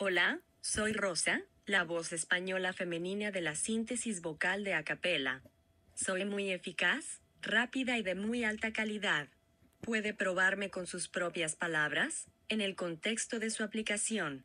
Hola, soy Rosa, la voz española femenina de la síntesis vocal de acapella. Soy muy eficaz, rápida y de muy alta calidad. Puede probarme con sus propias palabras, en el contexto de su aplicación.